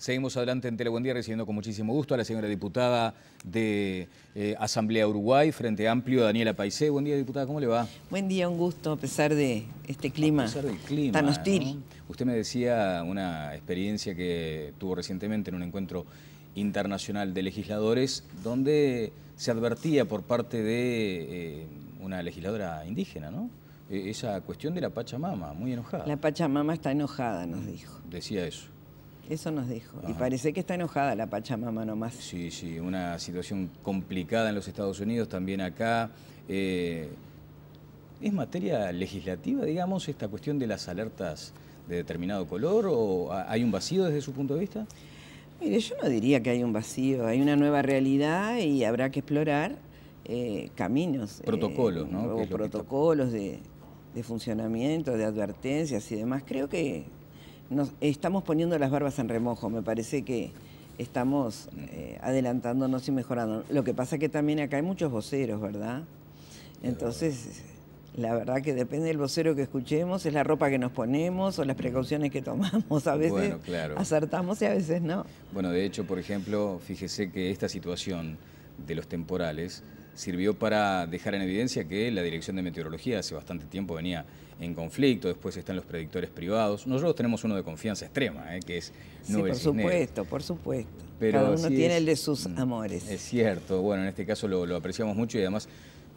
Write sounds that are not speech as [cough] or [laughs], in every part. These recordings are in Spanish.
Seguimos adelante en día recibiendo con muchísimo gusto a la señora diputada de eh, Asamblea Uruguay, Frente Amplio, Daniela Paisé. Buen día, diputada, ¿cómo le va? Buen día, un gusto, a pesar de este clima, tan hostil. Usted me decía una experiencia que tuvo recientemente en un encuentro internacional de legisladores, donde se advertía por parte de eh, una legisladora indígena, ¿no? E, esa cuestión de la Pachamama, muy enojada. La Pachamama está enojada, nos dijo. Decía eso. Eso nos dijo. Y parece que está enojada la Pachamama nomás. Sí, sí, una situación complicada en los Estados Unidos, también acá. Eh, ¿Es materia legislativa, digamos, esta cuestión de las alertas de determinado color o hay un vacío desde su punto de vista? Mire, yo no diría que hay un vacío, hay una nueva realidad y habrá que explorar eh, caminos. Eh, protocolos, ¿no? protocolos de funcionamiento, de advertencias y demás. Creo que nos estamos poniendo las barbas en remojo, me parece que estamos eh, adelantándonos y mejorando. Lo que pasa es que también acá hay muchos voceros, ¿verdad? Entonces, la verdad que depende del vocero que escuchemos, es la ropa que nos ponemos o las precauciones que tomamos. A veces acertamos y a veces no. Bueno, de hecho, por ejemplo, fíjese que esta situación de los temporales sirvió para dejar en evidencia que la Dirección de Meteorología hace bastante tiempo venía en conflicto, después están los predictores privados. Nosotros tenemos uno de confianza extrema, ¿eh? que es Nubes Sí, por supuesto, por supuesto. Pero Cada uno tiene el de sus amores. Es cierto, bueno, en este caso lo, apreciamos mucho y además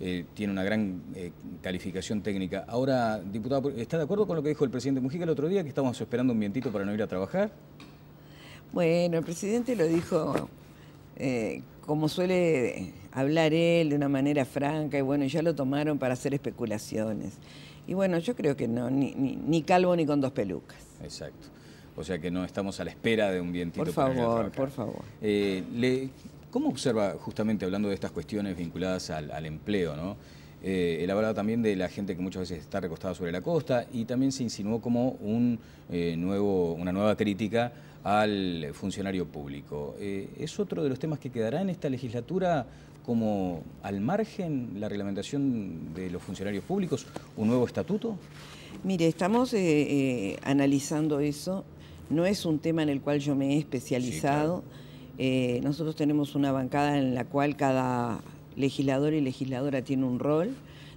eh, tiene una gran eh, calificación técnica. Ahora, diputado, ¿está de acuerdo con lo que dijo el presidente Mujica el otro día, que estábamos esperando un vientito para no ir a trabajar? Bueno, el presidente lo dijo como suele hablar él de una manera franca, y bueno, ya lo tomaron para hacer especulaciones. Y bueno, yo creo que no, ni, calvo ni con dos pelucas. Exacto. O sea que no estamos a la espera de un vientito. Por favor, por favor. Eh, ¿Cómo observa, justamente hablando de estas cuestiones vinculadas al, empleo, ¿no? Eh, él hablaba también de la gente que muchas veces está recostada sobre la costa y también se insinuó como un, eh, nuevo, una nueva crítica al funcionario público. Eh, ¿Es otro de los temas que quedará en esta legislatura como al margen la reglamentación de los funcionarios públicos, un nuevo estatuto? Mire, estamos eh, eh, analizando eso. No es un tema en el cual yo me he especializado. nosotros tenemos una bancada en la cual cada legislador y legisladora tiene un rol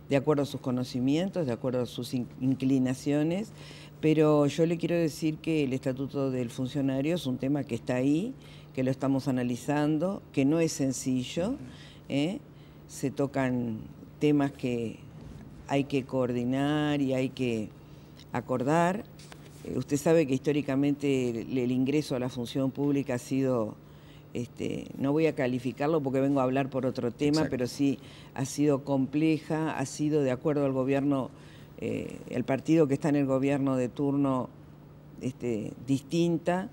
de acuerdo a sus conocimientos, de acuerdo a sus inclinaciones, pero yo le quiero decir que el estatuto del funcionario es un tema que está ahí, que lo estamos analizando, que no es sencillo, ¿eh? se tocan temas que hay que coordinar y hay que acordar. Eh, usted sabe que históricamente el ingreso a la función pública ha sido este, no voy a calificarlo porque vengo a hablar por otro tema, pero sí ha sido compleja, ha sido de acuerdo al gobierno, eh, el partido que está en el gobierno de turno este, distinta,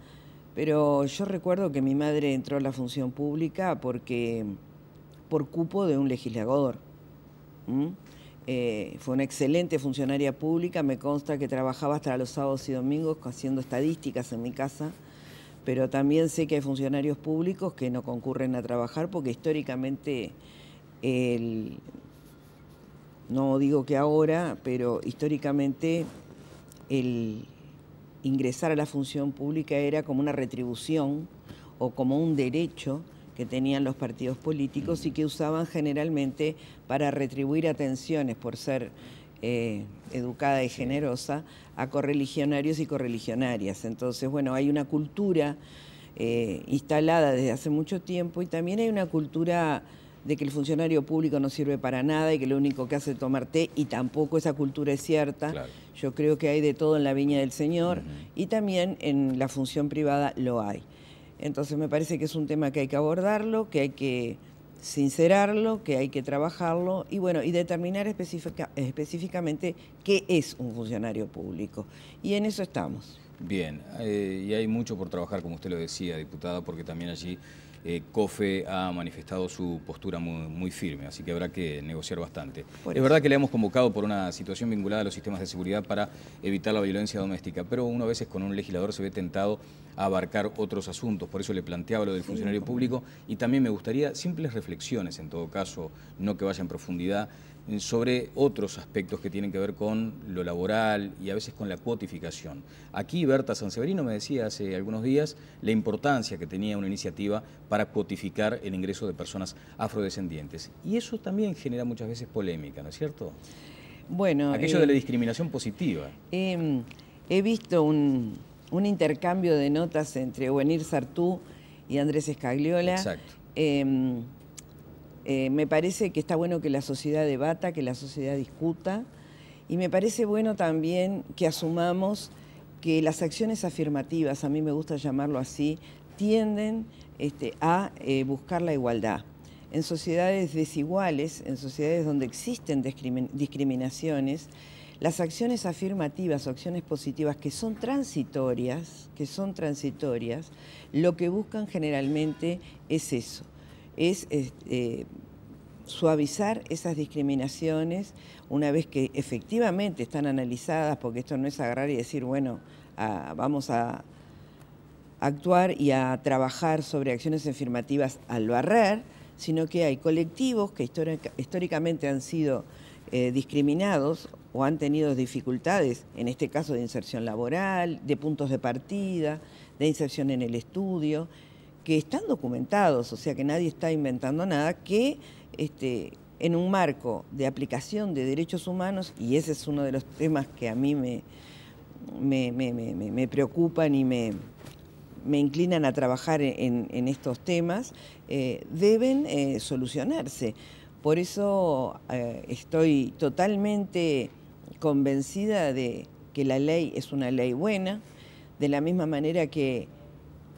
pero yo recuerdo que mi madre entró a la función pública porque por cupo de un legislador. Eh, fue una excelente funcionaria pública, me consta que trabajaba hasta los sábados y domingos haciendo estadísticas en mi casa pero también sé que hay funcionarios públicos que no concurren a trabajar porque históricamente el, no digo que ahora, pero históricamente el ingresar a la función pública era como una retribución o como un derecho que tenían los partidos políticos y que usaban generalmente para retribuir atenciones por ser eh, educada y generosa a correligionarios y correligionarias. Entonces, bueno, hay una cultura eh, instalada desde hace mucho tiempo y también hay una cultura de que el funcionario público no sirve para nada y que lo único que hace es tomar té y tampoco esa cultura es cierta. Yo creo que hay de todo en la viña del Señor y también en la función privada lo hay. Entonces me parece que es un tema que hay que abordarlo, que hay que sincerarlo, que hay que trabajarlo y bueno, y determinar específicamente qué es un funcionario público. Y en eso estamos. Bien, eh, y hay mucho por trabajar, como usted lo decía, diputada, porque también allí eh, COFE ha manifestado su postura muy, firme, así que habrá que negociar bastante. es verdad que le hemos convocado por una situación vinculada a los sistemas de seguridad para evitar la violencia doméstica, pero uno a veces con un legislador se ve tentado a abarcar otros asuntos, por eso le planteaba lo del funcionario público y también me gustaría simples reflexiones en todo caso, no que vaya en profundidad, eh, sobre otros aspectos que tienen que ver con lo laboral y a veces con la cuotificación. Aquí Berta Sanseverino me decía hace algunos días la importancia que tenía una iniciativa para cuotificar el ingreso de personas afrodescendientes. Y eso también genera muchas veces polémica, ¿no es cierto? Bueno. Aquello de eh, la discriminación positiva. Em, he visto un, intercambio de notas entre Wenir Sartú y Andrés Escagliola. Exacto. Em, eh, me parece que está bueno que la sociedad debata, que la sociedad discuta y me parece bueno también que asumamos que las acciones afirmativas, a mí me gusta llamarlo así, tienden este, a eh, buscar la igualdad. En sociedades desiguales, en sociedades donde existen discriminaciones, las acciones afirmativas o acciones positivas que son transitorias, que son transitorias, lo que buscan generalmente es eso, es este, suavizar esas discriminaciones una vez que efectivamente están analizadas, porque esto no es agarrar y decir, bueno, ah, vamos a actuar y a trabajar sobre acciones afirmativas al barrer, sino que hay colectivos que históricamente han sido eh, discriminados o han tenido dificultades, en este caso de inserción laboral, de puntos de partida, de inserción en el estudio, que están documentados, o sea que nadie está inventando nada, que este, en un marco de aplicación de derechos humanos, y ese es uno de los temas que a mí me, me, preocupan y me, inclinan a trabajar en, estos temas, eh, deben eh, solucionarse. Por eso eh, estoy totalmente convencida de que la ley es una ley buena, de la misma manera que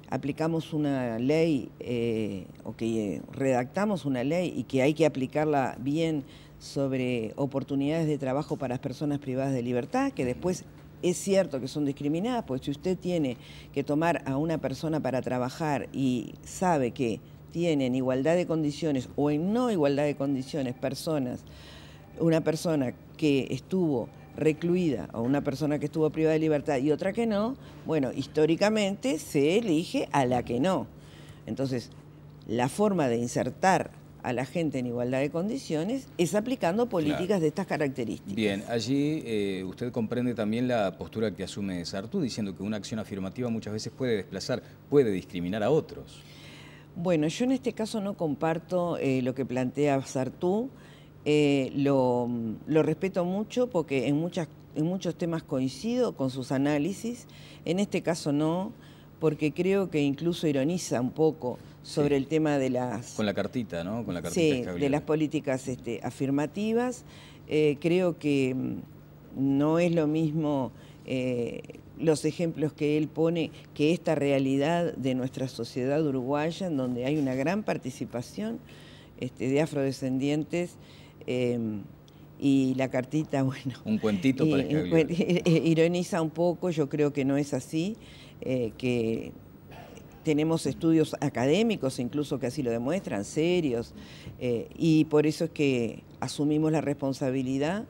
aplicamos una ley eh, o que eh, redactamos una ley y que hay que aplicarla bien sobre oportunidades de trabajo para las personas privadas de libertad, que después es cierto que son discriminadas, pues si usted tiene que tomar a una persona para trabajar y sabe que tiene en igualdad de condiciones o en no igualdad de condiciones personas, una persona que estuvo recluida o una persona que estuvo privada de libertad y otra que no, bueno, históricamente se elige a la que no. Entonces, la forma de insertar a la gente en igualdad de condiciones es aplicando políticas de estas características. Bien, allí eh, usted comprende también la postura que asume Sartú diciendo que una acción afirmativa muchas veces puede desplazar, puede discriminar a otros. Bueno, yo en este caso no comparto eh, lo que plantea Sartú. Eh, mm, lo, respeto mucho porque en, muchas, en muchos temas coincido con sus análisis, en este caso no, porque creo que incluso ironiza un poco sobre el tema de las... Con la cartita, ¿no? Con la cartita sí, de las políticas este, afirmativas. Eh, creo que mm, no es lo mismo eh, los ejemplos que él pone que esta realidad de nuestra sociedad uruguaya, en donde hay una gran participación este, de afrodescendientes Em, y la cartita, [laughs] bueno. Un cuentito para [laughs] Ironiza un poco, yo creo que no es así, eh, que tenemos estudios académicos incluso que así lo demuestran, serios, eh, y por eso es que asumimos la responsabilidad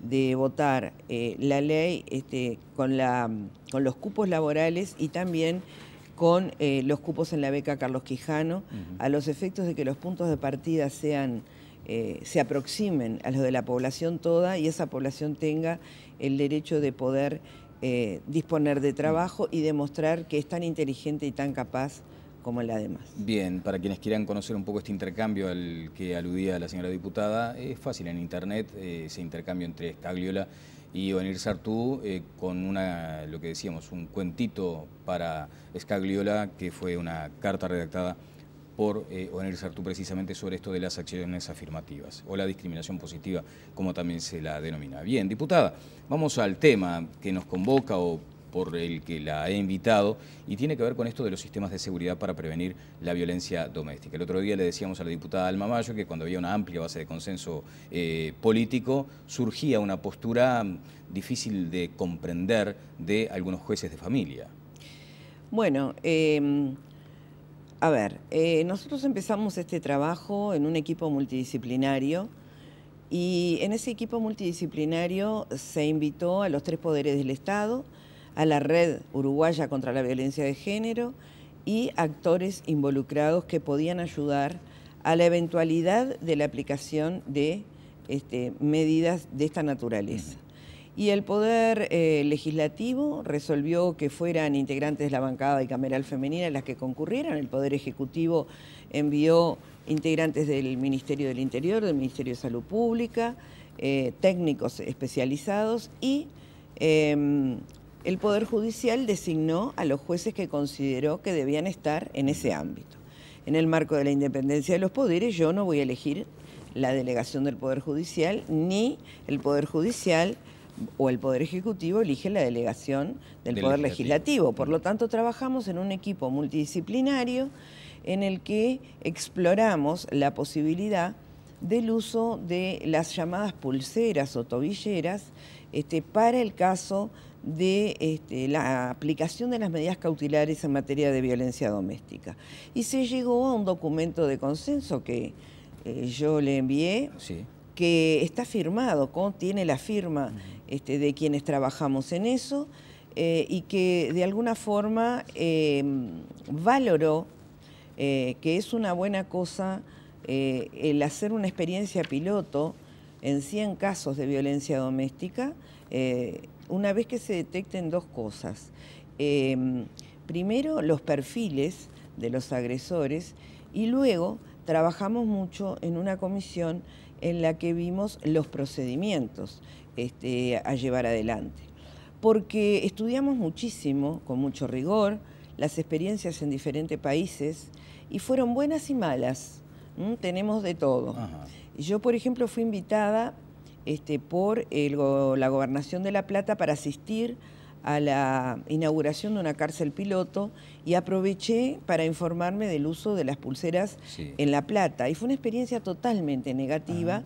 de votar eh, la ley este, con, la, con los cupos laborales y también con los cupos en la beca Carlos Quijano, a los efectos de que los puntos de partida sean eh, se aproximen a lo de la población toda y esa población tenga el derecho de poder eh, disponer de trabajo y demostrar que es tan inteligente y tan capaz como la demás. Bien, para quienes quieran conocer un poco este intercambio al que aludía la señora diputada, es fácil en internet eh, ese intercambio entre Scagliola y Ovenir Sartú con una, lo que decíamos, un cuentito para Scagliola que fue una carta redactada por eh, precisamente sobre esto de las acciones afirmativas o la discriminación positiva, como también se la denomina. Bien, diputada, vamos al tema que nos convoca o por el que la he invitado y tiene que ver con esto de los sistemas de seguridad para prevenir la violencia doméstica. El otro día le decíamos a la diputada Alma Mayo que cuando había una amplia base de consenso eh, político surgía una postura mm, difícil de comprender de algunos jueces de familia. Bueno, eh, a ver, eh, nosotros empezamos este trabajo en un equipo multidisciplinario y en ese equipo multidisciplinario se invitó a los tres poderes del Estado, a la red uruguaya contra la violencia de género y actores involucrados que podían ayudar a la eventualidad de la aplicación de este, medidas de esta naturaleza. Y el Poder eh, Legislativo resolvió que fueran integrantes de la bancada y cameral femenina las que concurrieran. El Poder Ejecutivo envió integrantes del Ministerio del Interior, del Ministerio de Salud Pública, eh, técnicos especializados y em, el Poder Judicial designó a los jueces que consideró que debían estar en ese ámbito. En el marco de la independencia de los poderes, yo no voy a elegir la delegación del Poder Judicial ni el Poder Judicial o el Poder Ejecutivo elige la delegación del, Poder Legislativo. Por lo mm. tanto, trabajamos en un equipo multidisciplinario en el que exploramos la posibilidad del uso de las llamadas pulseras o tobilleras este, para el caso de este, la aplicación de las medidas cautelares en materia de violencia doméstica. Y se llegó a un documento de consenso que eh, yo le envié, que está firmado, contiene tiene la firma mm. Este, de quienes trabajamos en eso eh, y que de alguna forma eh, valoró eh, que es una buena cosa el hacer una experiencia piloto en 100 casos de violencia doméstica una vez que se detecten dos cosas. Em, primero, los perfiles de los agresores y luego trabajamos mucho en una comisión en la que vimos los procedimientos este, a llevar adelante. Porque estudiamos muchísimo, con mucho rigor, las experiencias en diferentes países y fueron buenas y malas. Tenemos de todo. Yo, por ejemplo, fui invitada este, por la Gobernación de La Plata para asistir a la inauguración de una cárcel piloto y aproveché para informarme del uso de las pulseras en La Plata. Y fue una experiencia totalmente negativa.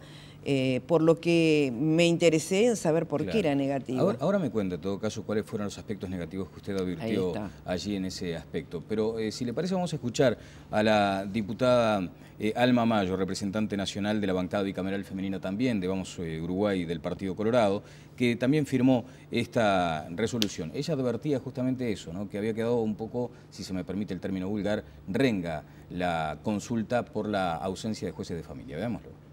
Eh, por lo que me interesé en saber por qué era negativo. Ahora, me cuenta, en todo caso, cuáles fueron los aspectos negativos que usted advirtió allí en ese aspecto. Pero eh, si le parece, vamos a escuchar a la diputada eh, Alma Mayo, representante nacional de la bancada bicameral femenina también, de Vamos Uruguay, del Partido Colorado, que también firmó esta resolución. Ella advertía justamente eso, ¿no? que había quedado un poco, si se me permite el término vulgar, renga la consulta por la ausencia de jueces de familia. Veámoslo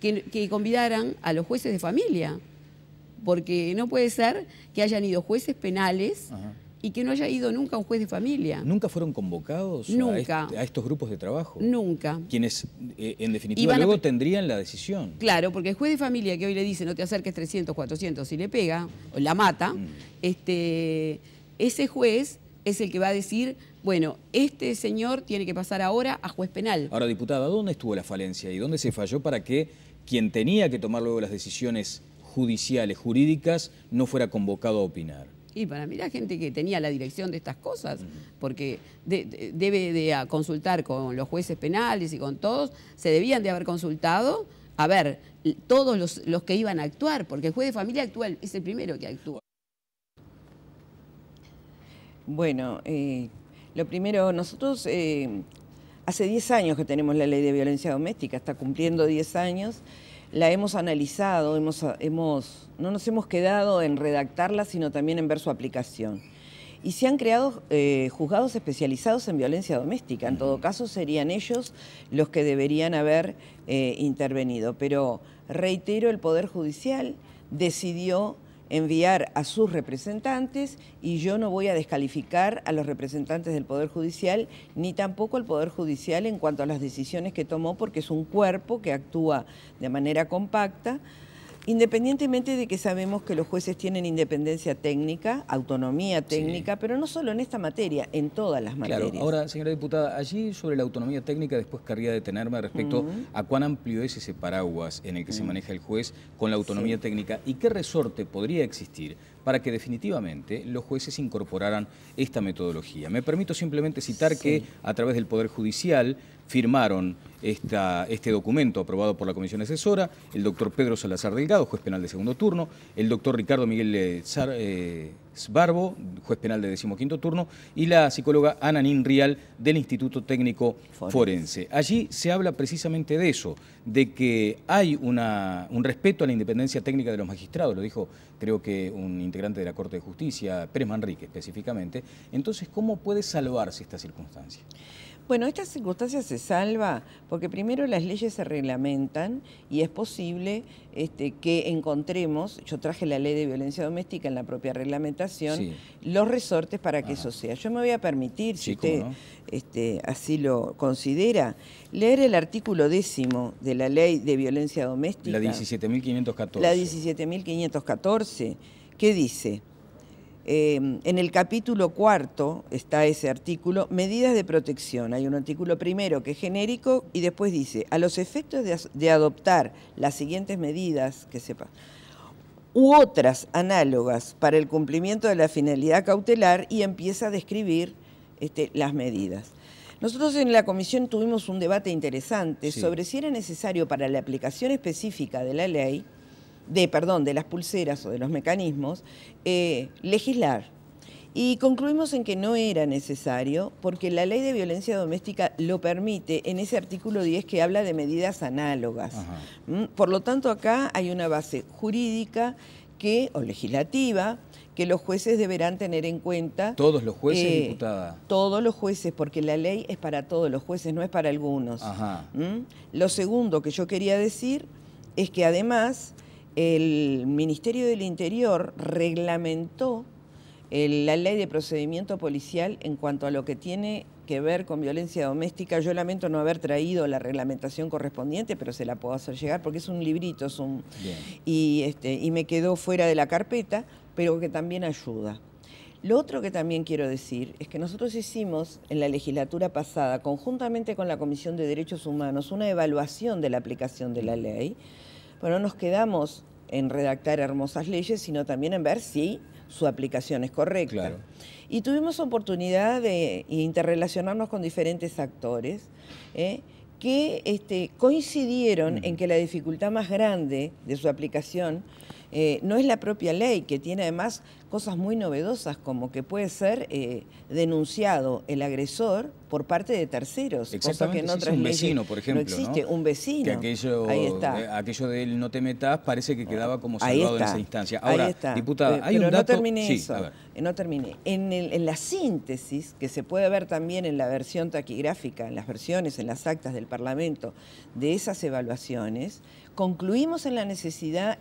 que, convidaran a los jueces de familia, porque no puede ser que hayan ido jueces penales. y que no haya ido nunca un juez de familia. ¿Nunca fueron convocados A, estos grupos de trabajo? Nunca. Quienes, eh, en definitiva, luego tendrían la decisión. Claro, porque el juez de familia que hoy le dice no te acerques 300, 400 y le pega, o la mata, mm. este, ese juez es el que va a decir bueno, este señor tiene que pasar ahora a juez penal. Ahora, diputada, ¿dónde estuvo la falencia y dónde se falló para que quien tenía que tomar luego las decisiones judiciales, jurídicas, no fuera convocado a opinar? Y para mí la gente que tenía la dirección de estas cosas, porque debe de consultar con los jueces penales y con todos, se debían de haber consultado, a ver, todos los, los que iban a actuar, porque el juez de familia actual es el primero que actúa. Bueno, eh, lo primero, nosotros eh, hace 10 años que tenemos la ley de violencia doméstica, está cumpliendo 10 años, la hemos analizado, hemos, no nos hemos quedado en redactarla, sino también en ver su aplicación. Y se han creado eh, juzgados especializados en violencia doméstica. En todo caso, serían ellos los que deberían haber eh, intervenido. Pero reitero, el Poder Judicial decidió enviar a sus representantes y yo no voy a descalificar a los representantes del Poder Judicial ni tampoco al Poder Judicial en cuanto a las decisiones que tomó porque es un cuerpo que actúa de manera compacta. Independientemente de que sabemos que los jueces tienen independencia técnica, autonomía técnica, pero no solo en esta materia, en todas las materias. Ahora, señora diputada, allí sobre la autonomía técnica después querría detenerme respecto a cuán amplio es ese paraguas en el que se maneja el juez con la autonomía técnica y qué resorte podría existir para que definitivamente los jueces incorporaran esta metodología. Me permito simplemente citar que a través del Poder Judicial firmaron esta, este documento aprobado por la Comisión Asesora, el doctor Pedro Salazar Delgado, juez penal de segundo turno, el doctor Ricardo Miguel Zar, eh, eh, juez penal de decimoquinto turno, y la psicóloga Ana Nin Rial del Instituto Técnico Forense. Allí se habla precisamente de eso, de que hay una, un respeto a la independencia técnica de los magistrados, lo dijo creo que un integrante de la Corte de Justicia, Pérez Manrique específicamente. Entonces, ¿cómo puede salvarse esta circunstancia? Bueno, esta circunstancia se salva porque primero las leyes se reglamentan y es posible este, que encontremos, yo traje la ley de violencia doméstica en la propia reglamentación, los resortes para que eso sea. Yo me voy a permitir, si usted este, así lo considera, leer el artículo décimo de la ley de violencia doméstica. La 17.514. La 17.514, ¿qué dice Em, en el capítulo cuarto está ese artículo, medidas de protección. Hay un artículo primero que es genérico y después dice, a los efectos de, adoptar las siguientes medidas, que u otras análogas para el cumplimiento de la finalidad cautelar y empieza a describir este, las medidas. Nosotros en la comisión tuvimos un debate interesante sobre si era necesario para la aplicación específica de la ley de, perdón, de las pulseras o de los mecanismos, eh, legislar. Y concluimos en que no era necesario porque la ley de violencia doméstica lo permite en ese artículo 10 que habla de medidas análogas. ¿Mm? Por lo tanto, acá hay una base jurídica que, o legislativa que los jueces deberán tener en cuenta. Todos los jueces, eh, diputada. Todos los jueces, porque la ley es para todos los jueces, no es para algunos. ¿Mm? Lo segundo que yo quería decir es que además el Ministerio del Interior reglamentó eh, la ley de procedimiento policial en cuanto a lo que tiene que ver con violencia doméstica. Yo lamento no haber traído la reglamentación correspondiente, pero se la puedo hacer llegar porque es un librito, es un... Y, este, y me quedó fuera de la carpeta, pero que también ayuda. Lo otro que también quiero decir es que nosotros hicimos en la legislatura pasada, conjuntamente con la Comisión de Derechos Humanos, una evaluación de la aplicación de la ley no nos quedamos en redactar hermosas leyes, sino también en ver si su aplicación es correcta. Y tuvimos oportunidad de interrelacionarnos con diferentes actores ¿eh? que este, coincidieron en que la dificultad más grande de su aplicación eh, no es la propia ley, que tiene además cosas muy novedosas, como que puede ser eh, denunciado el agresor por parte de terceros. Exactamente, que un vecino, por ejemplo. No existe un vecino. Que aquello, eh, aquello de él no te metas parece que quedaba como salvado en esa instancia. Ahora, ahí está. diputada, hay Pero un no terminé eso. No terminé. en la síntesis, que se puede ver también en la versión taquigráfica, en las versiones, en las actas del Parlamento, de esas evaluaciones, concluimos en la necesidad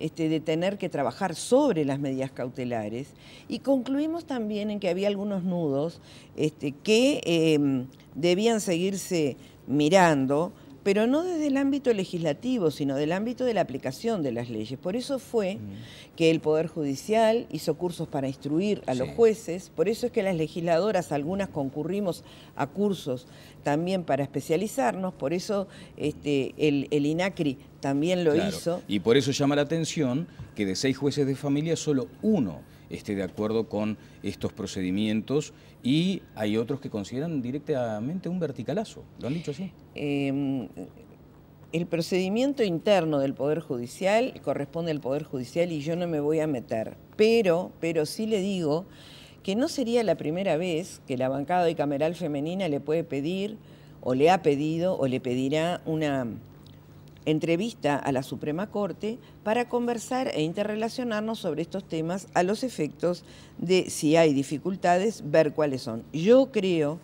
este, de tener que trabajar sobre las medidas cautelares y concluimos también en que había algunos nudos este, que em, debían seguirse mirando pero no desde el ámbito legislativo, sino del ámbito de la aplicación de las leyes. Por eso fue mm. que el Poder Judicial hizo cursos para instruir a los jueces, por eso es que las legisladoras, algunas concurrimos a cursos también para especializarnos, por eso este, el, INACRI también lo hizo. Y por eso llama la atención que de seis jueces de familia, solo uno esté de acuerdo con estos procedimientos y hay otros que consideran directamente un verticalazo, lo han dicho así. Em, el procedimiento interno del Poder Judicial corresponde al Poder Judicial y yo no me voy a meter, pero, pero sí le digo que no sería la primera vez que la bancada bicameral femenina le puede pedir o le ha pedido o le pedirá una entrevista a la Suprema Corte para conversar e interrelacionarnos sobre estos temas a los efectos de si hay dificultades, ver cuáles son. Yo creo,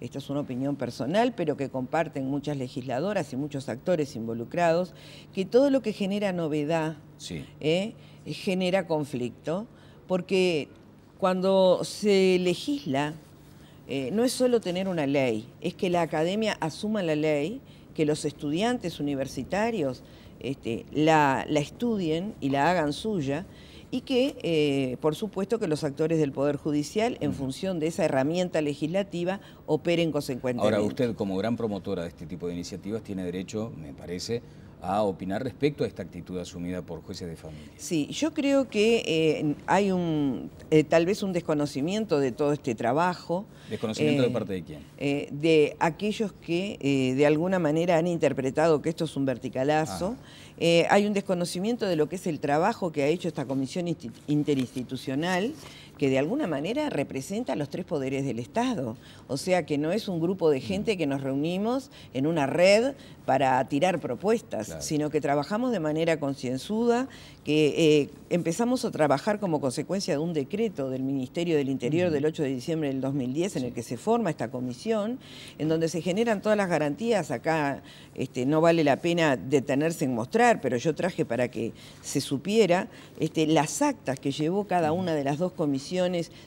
esta es una opinión personal, pero que comparten muchas legisladoras y muchos actores involucrados, que todo lo que genera novedad ¿eh? genera conflicto, porque cuando se legisla, eh, no es solo tener una ley, es que la academia asuma la ley que los estudiantes universitarios este, la, la, estudien y la hagan suya y que, eh, por supuesto, que los actores del Poder Judicial, en función de esa herramienta legislativa, operen consecuentemente. Ahora, usted como gran promotora de este tipo de iniciativas tiene derecho, me parece, a opinar respecto a esta actitud asumida por jueces de familia. Sí, yo creo que eh, hay un eh, tal vez un desconocimiento de todo este trabajo. ¿Desconocimiento de eh, parte de quién? de aquellos que de alguna manera han interpretado que esto es un verticalazo. Ah. hay un desconocimiento de lo que es el trabajo que ha hecho esta comisión interinstitucional que de alguna manera representa los tres poderes del Estado. O sea que no es un grupo de gente que nos reunimos en una red para tirar propuestas, sino que trabajamos de manera concienzuda, que eh, empezamos a trabajar como consecuencia de un decreto del Ministerio del Interior del 8 de diciembre del 2010 en el que se forma esta comisión, en donde se generan todas las garantías. Acá este, no vale la pena detenerse en mostrar, pero yo traje para que se supiera este, las actas que llevó cada una de las dos comisiones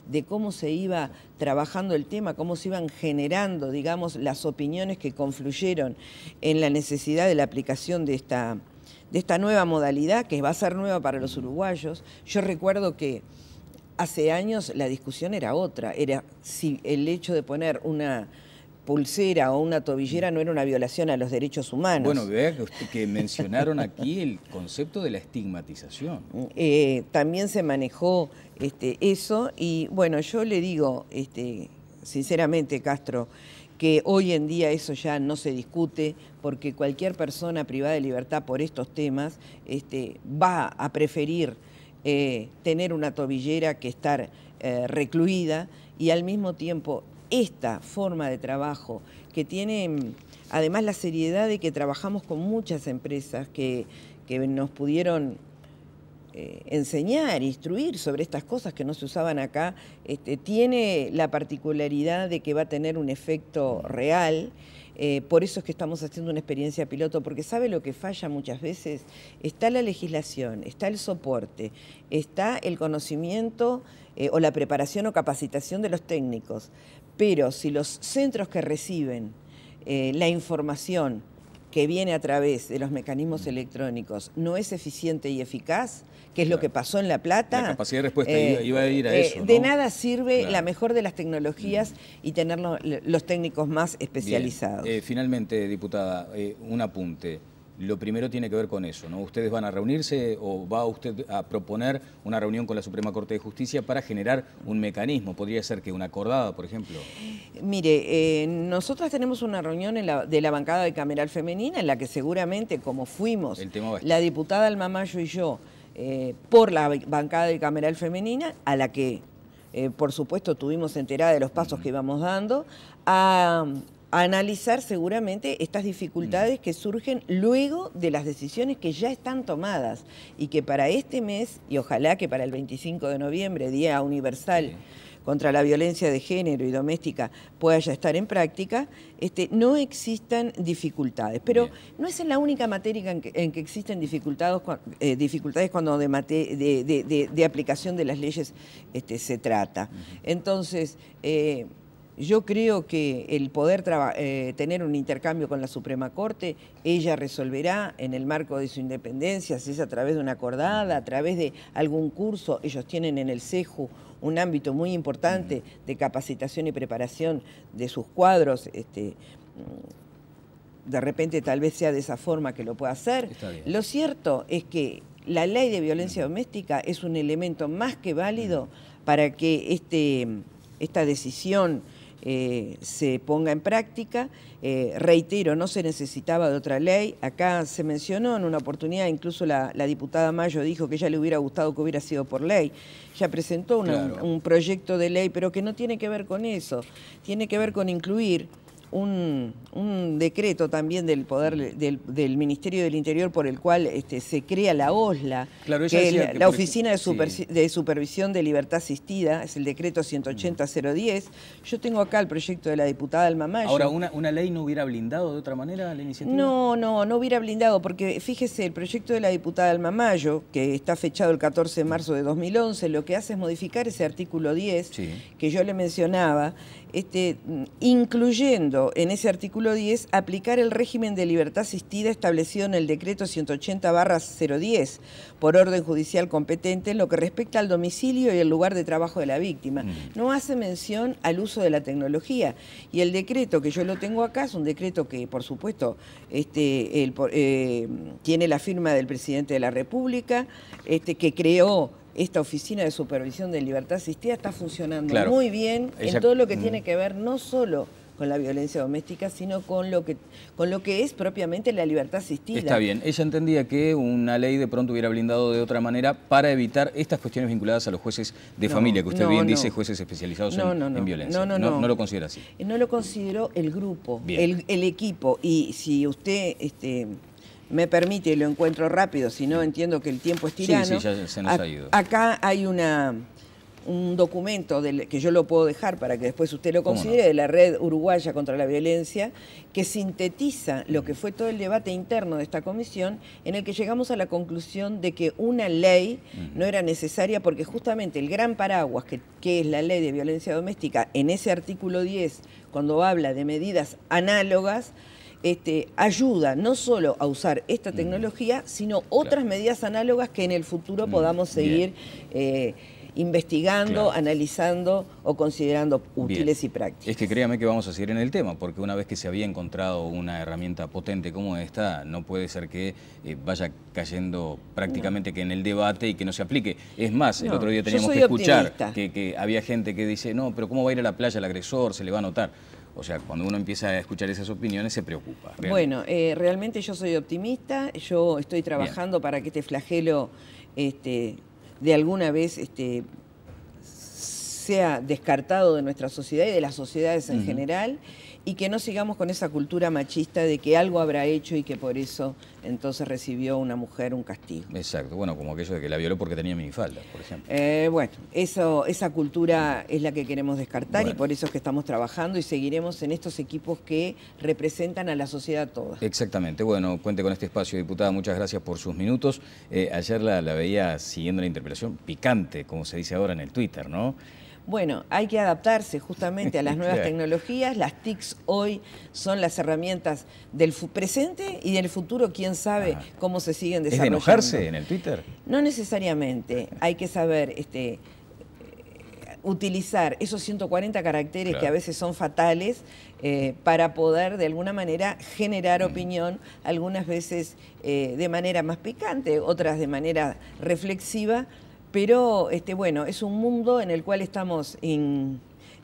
de cómo se iba trabajando el tema, cómo se iban generando, digamos, las opiniones que confluyeron en la necesidad de la aplicación de esta, de esta nueva modalidad, que va a ser nueva para los uruguayos. Yo recuerdo que hace años la discusión era otra, era si el hecho de poner una pulsera o una tobillera no era una violación a los derechos humanos. Bueno, vea que, mencionaron aquí el concepto de la estigmatización. Eh, también se manejó este, eso y bueno, yo le digo, este, sinceramente, Castro, que hoy en día eso ya no se discute porque cualquier persona privada de libertad por estos temas este, va a preferir eh, tener una tobillera que estar eh, recluida y al mismo tiempo esta forma de trabajo que tiene mm, además la seriedad de que trabajamos con muchas empresas que, nos pudieron eh, enseñar, instruir sobre estas cosas que no se usaban acá, este, tiene la particularidad de que va a tener un efecto real. Eh, por eso es que estamos haciendo una experiencia piloto, porque sabe lo que falla muchas veces. Está la legislación, está el soporte, está el conocimiento eh, o la preparación o capacitación de los técnicos, pero si los centros que reciben eh, la información que viene a través de los mecanismos mm. electrónicos no es eficiente y eficaz, que es lo que pasó en La Plata. La capacidad de respuesta iba a ir a eh, eso. De nada sirve la mejor de las tecnologías mm. y tener los, técnicos más especializados. Eh, finalmente, diputada, un apunte lo primero tiene que ver con eso, ¿no? ¿Ustedes van a reunirse o va usted a proponer una reunión con la Suprema Corte de Justicia para generar un mecanismo? ¿Podría ser que una acordada, por ejemplo? Mire, eh, nosotros tenemos una reunión de la bancada de Cameral Femenina en la que seguramente, como fuimos, la diputada Alma Mayo y yo, eh, por la bancada de Cameral Femenina, a la que, eh, por supuesto, tuvimos enterada de los pasos que íbamos dando, a analizar seguramente estas dificultades mm. que surgen luego de las decisiones que ya están tomadas y que para este mes, y ojalá que para el 25 de noviembre, Día Universal contra la Violencia de Género y Doméstica, pueda ya estar en práctica, este, no existan dificultades. Pero no es en la única materia en que, existen dificultades, eh, dificultades cuando de, aplicación de las leyes este, se trata. Entonces, eh, yo creo que el poder eh, tener un intercambio con la Suprema Corte, ella resolverá en el marco de su independencia, si es a través de una acordada, a través de algún curso. Ellos tienen en el CEJU un ámbito muy importante de capacitación y preparación de sus cuadros. Este, mm, de repente tal vez sea de esa forma que lo pueda hacer. Lo cierto es que la ley de violencia doméstica es un elemento más que válido para que este, esta decisión eh, se ponga en práctica. Eh, reitero, no se necesitaba de otra ley. Acá se mencionó en una oportunidad, incluso la, diputada Mayo dijo que ya le hubiera gustado que hubiera sido por ley. Ya presentó un proyecto de ley, pero que no tiene que ver con eso. Tiene que ver con incluir un, decreto también del poder del, Ministerio del Interior por el cual este, se crea la OSLA, la, Oficina de, Supervisión de Libertad Asistida, es el decreto 180-010. Mm. Yo tengo acá el proyecto de la diputada Alma Mayo. Ahora, ¿una, ¿una ley no hubiera blindado de otra manera la iniciativa? No, no, no hubiera blindado, porque fíjese, el proyecto de la diputada Alma Mayo, que está fechado el 14 de marzo de 2011, lo que hace es modificar ese artículo 10 que yo le mencionaba, este, incluyendo en ese artículo 10 aplicar el régimen de libertad asistida establecido en el decreto 180-010 por orden judicial competente en lo que respecta al domicilio y el lugar de trabajo de la víctima. Mm. No hace mención al uso de la tecnología. Y el decreto que yo lo tengo acá es un decreto que, por supuesto, este, eh, tiene la firma del presidente de la República, este, que creó esta oficina de supervisión de libertad asistida está funcionando muy bien en todo lo que mm. tiene que ver no solo con la violencia doméstica, sino con lo que con lo que es propiamente la libertad asistida. Está bien. Ella entendía que una ley de pronto hubiera blindado de otra manera para evitar estas cuestiones vinculadas a los jueces de familia, que usted bien dice jueces especializados en, violencia. No, no, no. lo considera así. No lo consideró el grupo, el, equipo. Y si usted este, me permite y lo encuentro rápido, si no entiendo que el tiempo es tirano. Sí, sí, ya se nos ha ido. Acá hay una, un documento que yo lo puedo dejar para que después usted lo considere, de la Red Uruguaya contra la Violencia, que sintetiza lo que fue todo el debate interno de esta comisión, en el que llegamos a la conclusión de que una ley no era necesaria porque justamente el gran paraguas que, que es la ley de violencia doméstica, en ese artículo 10, cuando habla de medidas análogas, este, ayuda no solo a usar esta tecnología, sino otras medidas análogas que en el futuro mm, podamos seguir eh, investigando, analizando o considerando útiles y prácticas. Es que créame que vamos a seguir en el tema, porque una vez que se había encontrado una herramienta potente como esta, no puede ser que eh, vaya cayendo prácticamente que en el debate y que no se aplique. Es más, el otro día teníamos que escuchar que, había gente que dice, no, pero ¿cómo va a ir a la playa el agresor? Se le va a notar. O sea, cuando uno empieza a escuchar esas opiniones se preocupa. Bueno, eh, realmente yo soy optimista, yo estoy trabajando para que este flagelo este, de alguna vez este, sea descartado de nuestra sociedad y de las sociedades en general y que no sigamos con esa cultura machista de que algo habrá hecho y que por eso entonces recibió una mujer un castigo. Exacto, bueno, como aquello de que la violó porque tenía minifalda, por ejemplo. Eh, bueno, eso, esa cultura es la que queremos descartar y por eso es que estamos trabajando y seguiremos en estos equipos que representan a la sociedad toda. Exactamente, bueno, cuente con este espacio, diputada, muchas gracias por sus minutos. Eh, ayer la, la veía siguiendo la interpelación, picante, como se dice ahora en el Twitter, ¿no? Bueno, hay que adaptarse justamente a las [laughs] nuevas tecnologías. Las TICs hoy son las herramientas del presente y del futuro, quién sabe ah. cómo se siguen desarrollando. ¿Es enojarse en el Twitter? No necesariamente. Hay que saber este, utilizar esos 140 caracteres que a veces son fatales eh, para poder de alguna manera generar mm. opinión, algunas veces eh, de manera más picante, otras de manera reflexiva, pero este, bueno, es un mundo en el cual estamos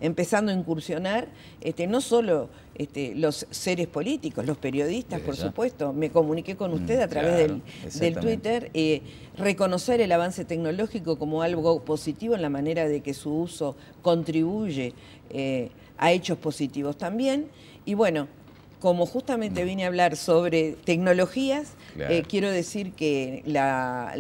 empezando a incursionar, este, no solo este, los seres políticos, los periodistas, por supuesto. Me comuniqué con mm, usted a través del, Twitter. Eh, reconocer el avance tecnológico como algo positivo en la manera de que su uso contribuye eh, a hechos positivos también. Y bueno, como justamente vine a hablar sobre tecnologías, eh, quiero decir que la,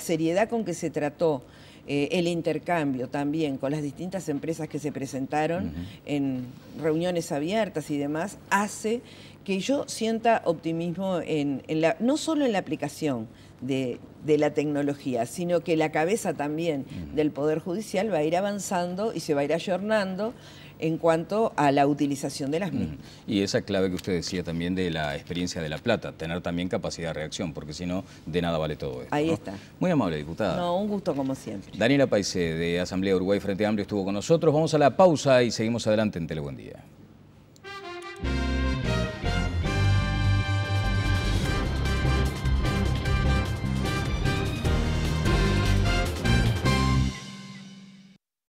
seriedad con que se trató eh, el intercambio también con las distintas empresas que se presentaron en reuniones abiertas y demás, hace que yo sienta optimismo en, la, no solo en la aplicación, de, la tecnología, sino que la cabeza también del Poder Judicial va a ir avanzando y se va a ir ayornando en cuanto a la utilización de las mismas. Y esa clave que usted decía también de la experiencia de La Plata, tener también capacidad de reacción, porque si no, de nada vale todo esto. Ahí está. Muy amable, diputada. No, un gusto como siempre. Daniela Paisé, de Asamblea Uruguay Frente Amplio, estuvo con nosotros. Vamos a la pausa y seguimos adelante en Telebuen Día.